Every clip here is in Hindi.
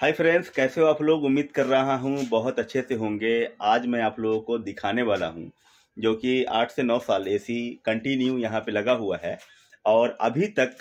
हाय फ्रेंड्स कैसे हो आप लोग उम्मीद कर रहा हूँ बहुत अच्छे से होंगे आज मैं आप लोगों को दिखाने वाला हूँ जो कि आठ से नौ साल एसी कंटिन्यू यहाँ पे लगा हुआ है और अभी तक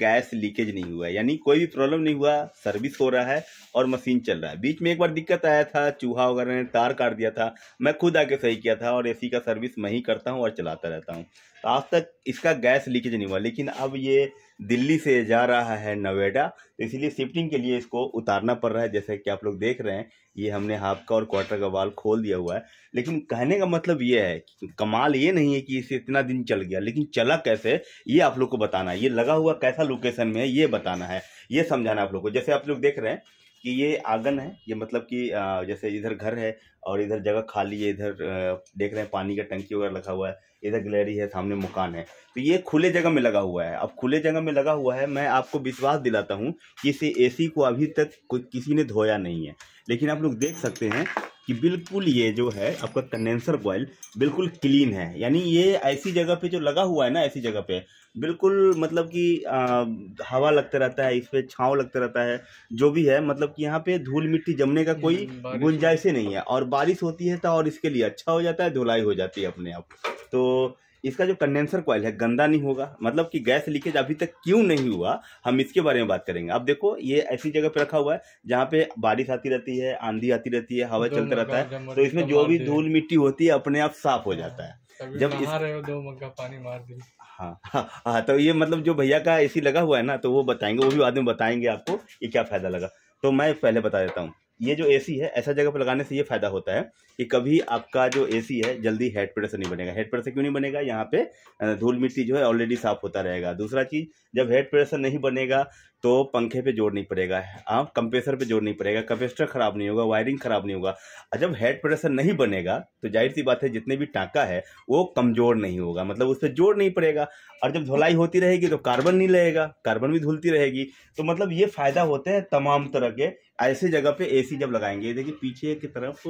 गैस लीकेज नहीं हुआ यानी कोई भी प्रॉब्लम नहीं हुआ सर्विस हो रहा है और मशीन चल रहा है बीच में एक बार दिक्कत आया था चूहा वगैरह ने तार काट दिया था मैं खुद आके सही किया था और एसी का सर्विस मैं ही करता हूँ और चलाता रहता हूँ तो आज तक इसका गैस लीकेज नहीं हुआ लेकिन अब ये दिल्ली से जा रहा है नोएडा तो इसीलिए शिफ्टिंग के लिए इसको उतारना पड़ रहा है जैसे कि आप लोग देख रहे हैं ये हमने हाफ का और क्वार्टर का बाल खोल दिया हुआ है लेकिन कहने का मतलब ये है कि कमाल ये नहीं है कि इसे इतना दिन चल गया लेकिन चला कैसे ये आप लोग को बताना है ये लगा हुआ कैसा लोकेशन में है ये बताना है ये समझाना आप लोग को जैसे आप लोग देख रहे हैं कि ये आंगन है ये मतलब कि जैसे इधर घर है और इधर जगह खाली है इधर देख रहे हैं पानी का टंकी वगैरह लगा हुआ है इधर गलेरी है सामने मकान है तो ये खुले जगह में लगा हुआ है अब खुले जगह में लगा हुआ है मैं आपको विश्वास दिलाता हूँ कि इसे एसी को अभी तक कोई किसी ने धोया नहीं है लेकिन आप लोग देख सकते हैं कि बिल्कुल ये जो है आपका कंडेंसर कॉयल बिल्कुल क्लीन है यानी ये ऐसी जगह पे जो लगा हुआ है ना ऐसी जगह पे बिल्कुल मतलब कि हवा लगता रहता है इस पर छाँव लगता रहता है जो भी है मतलब कि यहाँ पे धूल मिट्टी जमने का कोई हम्म, गुंजाइश नहीं है और बारिश होती है तो और इसके लिए अच्छा हो जाता है धुलाई हो जाती है अपने आप तो इसका जो कंडेंसर कॉयल है गंदा नहीं होगा मतलब कि गैस लीकेज अभी तक क्यों नहीं हुआ हम इसके बारे में बात करेंगे अब देखो ये ऐसी जगह पे रखा हुआ है जहाँ पे बारिश आती रहती है आंधी आती रहती है हवा चलता रहता है तो इसमें जो भी धूल मिट्टी होती है अपने आप साफ हो जाता है हाँ, जब इस... रहे हो दो मग्गा पानी मार दी हाँ, हाँ हाँ तो ये मतलब जो भैया का ए लगा हुआ है ना तो वो बताएंगे वो भी बाद में बताएंगे आपको ये क्या फायदा लगा तो मैं पहले बता देता हूँ ये जो एसी है ऐसा जगह पर लगाने से ये फायदा होता है कि कभी आपका जो एसी है जल्दी हेड पेड़ से नहीं बनेगा हेड पेड़ से क्यों नहीं बनेगा यहाँ पे धूल मिट्टी जो है ऑलरेडी साफ होता रहेगा दूसरा चीज़ जब हेड पेड़ से नहीं बनेगा तो पंखे पे जोड़ नहीं पड़ेगा आप हाँ, कंप्रेसर पे जोड़ नहीं पड़ेगा कंप्रेसर खराब नहीं होगा वायरिंग खराब नहीं होगा जब हेड प्रेशर नहीं बनेगा तो जाहिर सी बात है जितने भी टाँका है वो कमजोर नहीं होगा मतलब उस पर जोड़ नहीं पड़ेगा और जब धुलाई होती रहेगी तो कार्बन नहीं रहेगा कार्बन भी धुलती रहेगी तो मतलब ये फ़ायदा होते हैं तमाम तरह के ऐसे जगह पे ए जब लगाएंगे देखिए पीछे की तरफ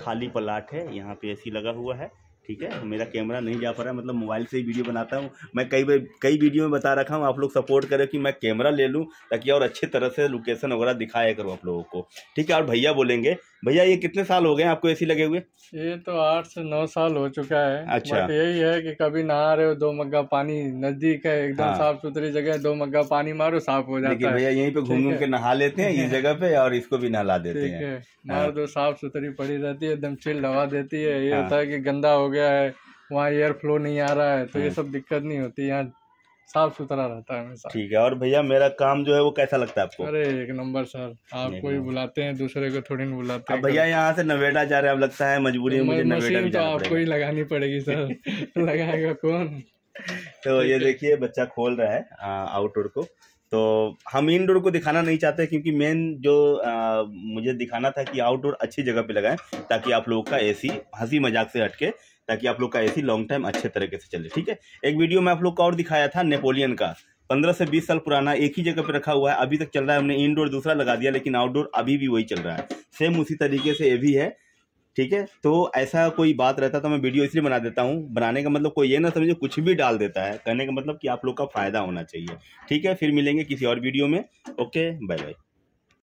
खाली प्लाट है यहाँ पे ए लगा हुआ है ठीक है मेरा कैमरा नहीं जा पा रहा है मतलब मोबाइल से ही वीडियो बनाता हूँ मैं कई बार कई वीडियो में बता रखा हूँ आप लोग सपोर्ट करें कि मैं कैमरा ले लूँ ताकि और अच्छे तरह से लोकेशन वगैरह दिखाया करूँ आप लोगों को ठीक है और भैया बोलेंगे भैया ये कितने साल हो गए आपको ए लगे हुए ये तो आठ से नौ साल हो चुका है अच्छा यही है कि कभी नहा रहे हो दो मग्गा पानी नजदीक है एकदम हाँ। साफ सुथरी जगह है दो मग्गा पानी मारो साफ हो जाता है भैया यहीं पे घूम घूम के नहा लेते हैं इस जगह पे और इसको भी नहला देते हैं मार दो हाँ। तो साफ सुथरी पड़ी रहती है एकदम चिल हवा देती है ये हाँ। होता है की गंदा हो गया है वहाँ एयर फ्लो नहीं आ रहा है तो ये हम्म। सब दिक्कत नहीं होती यहाँ साफ सुथरा रहता है हमेशा ठीक है और भैया मेरा काम जो है वो कैसा लगता है आपको अरे एक नंबर सर आप कोई बुलाते हैं दूसरे को थोड़ी नहीं बुलाते हैं भैया यहाँ से नवेडा जा रहे हैं अब लगता है मजबूरी है मुझे नवेडा भी तो जाना आपको ही लगानी पड़ेगी सर लगाएगा कौन तो ये देखिए बच्चा खोल रहा है आउटडोर को तो हम इनडोर को दिखाना नहीं चाहते क्योंकि मेन जो आ, मुझे दिखाना था कि आउटडोर अच्छी जगह पे लगाएं ताकि आप लोगों का एसी हंसी मजाक से हटके ताकि आप लोग का एसी लॉन्ग टाइम अच्छे तरीके से चले ठीक है एक वीडियो में आप लोग का और दिखाया था नेपोलियन का पंद्रह से बीस साल पुराना एक ही जगह पर रखा हुआ है अभी तक चल रहा है हमने इनडोर दूसरा लगा दिया लेकिन आउटडोर अभी भी वही चल रहा है सेम उसी तरीके से ये भी है ठीक है तो ऐसा कोई बात रहता तो मैं वीडियो इसलिए बना देता हूँ बनाने का मतलब कोई ये ना समझे कुछ भी डाल देता है कहने का मतलब कि आप लोग का फ़ायदा होना चाहिए ठीक है फिर मिलेंगे किसी और वीडियो में ओके बाय बाय